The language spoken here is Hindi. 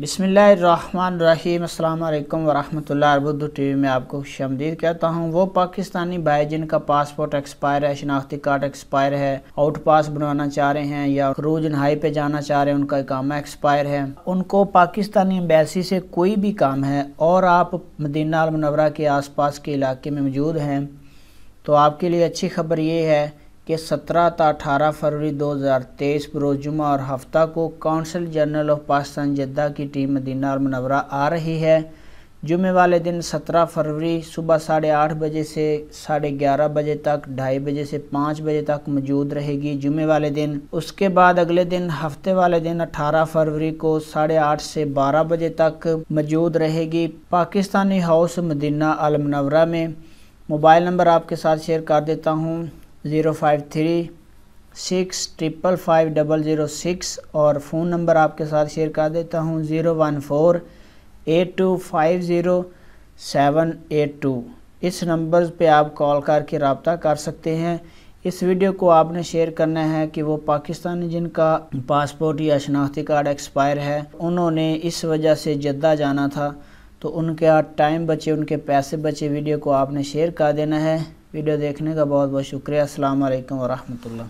बिसमीम् अल्लाम वरहमल अरबुद्दू टी वी में आपको खुशमदीद कहता हूँ वो पाकिस्तानी भाई जिनका पासपोर्ट एक्सपायर है शनाख्ती कार्ड एक्सपायर है आउट पास बनवाना चाह रहे हैं या क्रूज हाई पे जाना चाह रहे हैं उनका काम एक्सपायर है उनको पाकिस्तानी एम्बेसी से कोई भी काम है और आप मदीना अलमनवरा के आस पास के इलाके में मौजूद हैं तो आपके लिए अच्छी खबर ये है कि 17 ता 18 फरवरी 2023 बरोज जुमा और हफ्ता को consul general of Pakistan Jeddah की टीम मदीना और मनवरा आ रही है जुमे वाले दिन 17 फरवरी सुबह साढ़े आठ बजे से साढ़े ग्यारह बजे तक ढाई बजे से पाँच बजे तक मौजूद रहेगी जुमे वाले दिन उसके बाद अगले दिन हफ्ते वाले दिन 18 फरवरी को साढ़े आठ से बारह बजे तक मौजूद रहेगी पाकिस्तानी हाउस मदीना अलमनवरा में मोबाइल नंबर आपके साथ शेयर कर देता हूँ zero five three six triple five double zero six और फ़ोन नंबर आपके साथ शेयर कर देता हूँ zero one four eight two five zero seven eight two इस नंबर पे आप कॉल करके रबता कर सकते हैं इस वीडियो को आपने शेयर करना है कि वो पाकिस्तानी जिनका पासपोर्ट या शनाख्ती कार्ड एक्सपायर है उन्होंने इस वजह से जद्दा जाना था तो उनका टाइम बचे उनके पैसे बचे वीडियो को आपने शेयर कर देना है वीडियो देखने का बहुत बहुत शुक्रिया अल्लाम वरहमल